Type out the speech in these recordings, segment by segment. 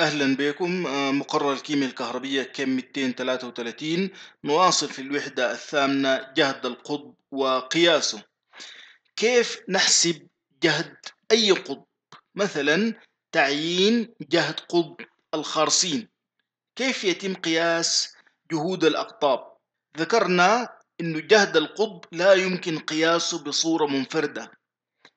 أهلا بكم آه، مقرر الكيمياء الكهربية كم 233 نواصل في الوحدة الثامنة جهد القطب وقياسه كيف نحسب جهد أي قطب مثلا تعيين جهد قطب الخارصين كيف يتم قياس جهود الأقطاب ذكرنا أن جهد القطب لا يمكن قياسه بصورة منفردة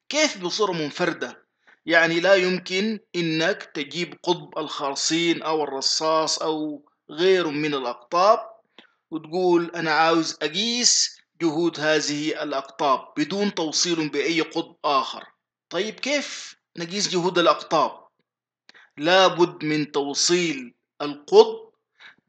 كيف بصورة منفردة يعني لا يمكن انك تجيب قطب الخرصين او الرصاص او غيره من الاقطاب وتقول انا عاوز اقيس جهود هذه الاقطاب بدون توصيل باي قطب اخر طيب كيف نقيس جهود الاقطاب لابد من توصيل القطب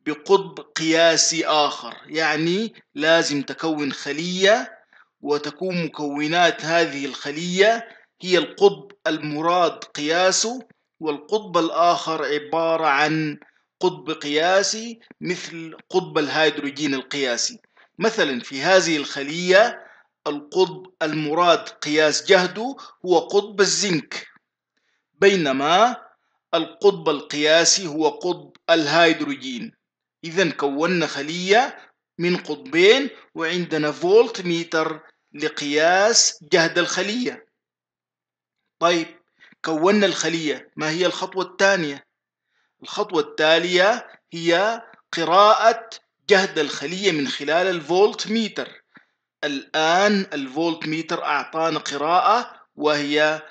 بقطب قياسي اخر يعني لازم تكون خليه وتكون مكونات هذه الخليه هي القطب المراد قياسه والقطب الآخر عبارة عن قطب قياسي مثل قطب الهيدروجين القياسي مثلا في هذه الخلية القطب المراد قياس جهده هو قطب الزنك بينما القطب القياسي هو قطب الهيدروجين إذا كونا خلية من قطبين وعندنا فولت ميتر لقياس جهد الخلية طيب كونا الخلية ما هي الخطوة الثانية الخطوة التالية هي قراءة جهد الخلية من خلال الفولت ميتر الآن الفولت ميتر أعطانا قراءة وهي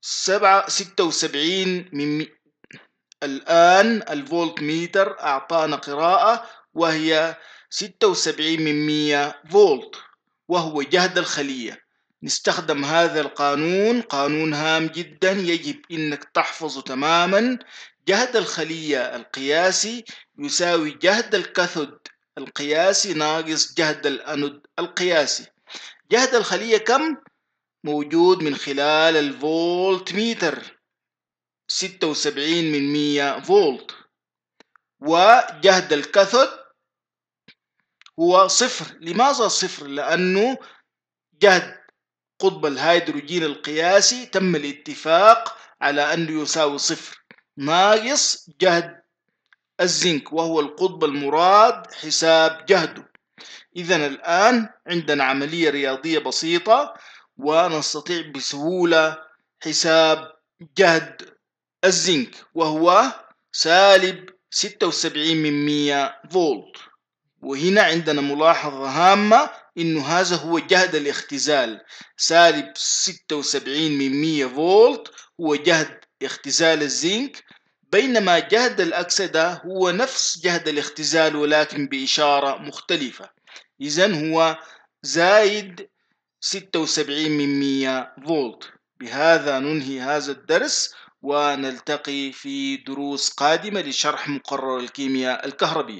سبعة ستة وسبعين من مي... الآن الفولت ميتر أعطانا قراءة وهي ستة وسبعين من مية فولت وهو جهد الخلية نستخدم هذا القانون قانون هام جدا يجب انك تحفظه تماما جهد الخلية القياسي يساوي جهد الكاثود القياسي ناقص جهد الأنود القياسي جهد الخلية كم؟ موجود من خلال الفولت ميتر ستة وسبعين من مية فولت وجهد الكاثود هو صفر لماذا صفر؟ لأنه جهد قطب الهيدروجين القياسي تم الاتفاق على أنه يساوي صفر ناقص جهد الزنك وهو القطب المراد حساب جهده إذا الآن عندنا عملية رياضية بسيطة ونستطيع بسهولة حساب جهد الزنك وهو سالب 76 من 100 فولت وهنا عندنا ملاحظة هامة انه هذا هو جهد الاختزال سالب 76 من 100 فولت هو جهد اختزال الزنك بينما جهد الأكسدة هو نفس جهد الاختزال ولكن بإشارة مختلفة إذا هو زايد 76 من 100 فولت بهذا ننهي هذا الدرس ونلتقي في دروس قادمة لشرح مقرر الكيمياء الكهربية